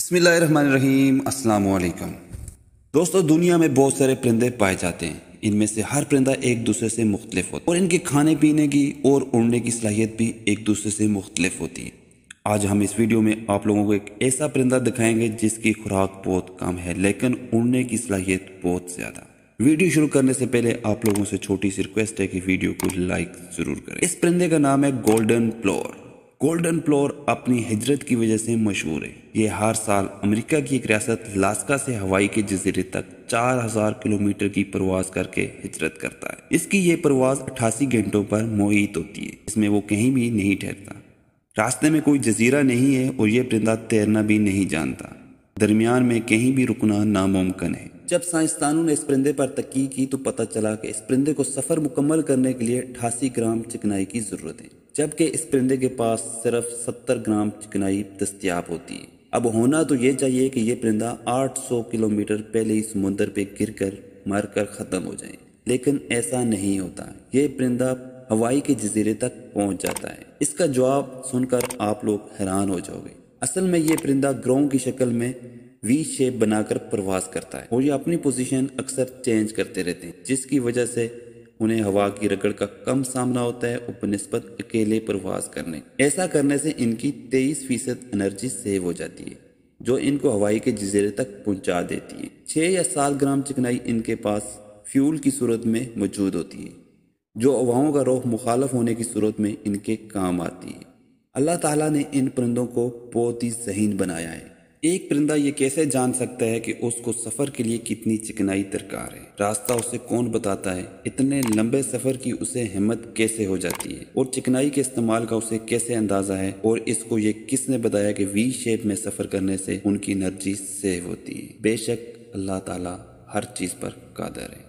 बसमीम अल्लाम दोस्तों दुनिया में बहुत सारे परिंदे पाए जाते हैं इनमें से हर परिंदा एक दूसरे से मुख्तलिफ होता है और इनके खाने पीने की और उड़ने की सलाहियत भी एक दूसरे से मुख्तलिफ होती है आज हम इस वीडियो में आप लोगों को एक ऐसा परिंदा दिखाएंगे जिसकी खुराक बहुत कम है लेकिन उड़ने की सलाहियत बहुत ज़्यादा वीडियो शुरू करने से पहले आप लोगों से छोटी सी रिक्वेस्ट है कि वीडियो को लाइक ज़रूर करें इस परिंदे का नाम है गोल्डन प्लोर गोल्डन फ्लोर अपनी हिजरत की वजह से मशहूर है ये हर साल अमेरिका की एक रियासत लास्का से हवाई के जजीरे तक 4000 किलोमीटर की प्रवास करके हिजरत करता है इसकी ये प्रवास 88 घंटों पर मोहित होती है इसमें वो कहीं भी नहीं ठहरता रास्ते में कोई जजीरा नहीं है और ये परिंदा तैरना भी नहीं जानता दरमियान में कहीं भी रुकना नामुमकिन है जब साइंसदानों ने इस परिंदे पर तकी की तो पता चला कि इस परिंदे को सफ़र मुकम्मल करने के लिए अठासी ग्राम चिकनाई की ज़रूरत है जबकि इस परिंदे के पास सिर्फ सत्तर ग्राम चिकनाई दस्तियाब होती है अब होना तो ये चाहिए कि ये परिंदा 800 किलोमीटर पहले ही समुंदर पे गिर कर मर कर ख़त्म हो जाए लेकिन ऐसा नहीं होता ये परिंदा हवाई के जजीरे तक पहुंच जाता है इसका जवाब सुनकर आप लोग हैरान हो जाओगे असल में ये परिंदा ग्रोह की शक्ल में वी शेप बनाकर प्रवास करता है और ये अपनी पोजीशन अक्सर चेंज करते रहते हैं जिसकी वजह से उन्हें हवा की रगड़ का कम सामना होता है उपनिस्पत अकेले प्रवास करने ऐसा करने से इनकी तेईस फीसद एनर्जी सेव हो जाती है जो इनको हवाई के जजीरे तक पहुंचा देती है छः या सात ग्राम चिकनाई इनके पास फ्यूल की सूरत में मौजूद होती है जो हवाओं का रोख मुखालफ होने की सूरत में इनके काम आती है अल्लाह ताला ने इन परिंदों को बहुत ही जहीन बनाया है एक परिंदा ये कैसे जान सकता है कि उसको सफर के लिए कितनी चिकनाई दरकार है रास्ता उसे कौन बताता है इतने लंबे सफर की उसे हिम्मत कैसे हो जाती है और चिकनाई के इस्तेमाल का उसे कैसे अंदाजा है और इसको ये किसने बताया कि वी शेप में सफर करने से उनकी एनर्जी सेव होती है बेशक अल्लाह ताला हर चीज पर कादर है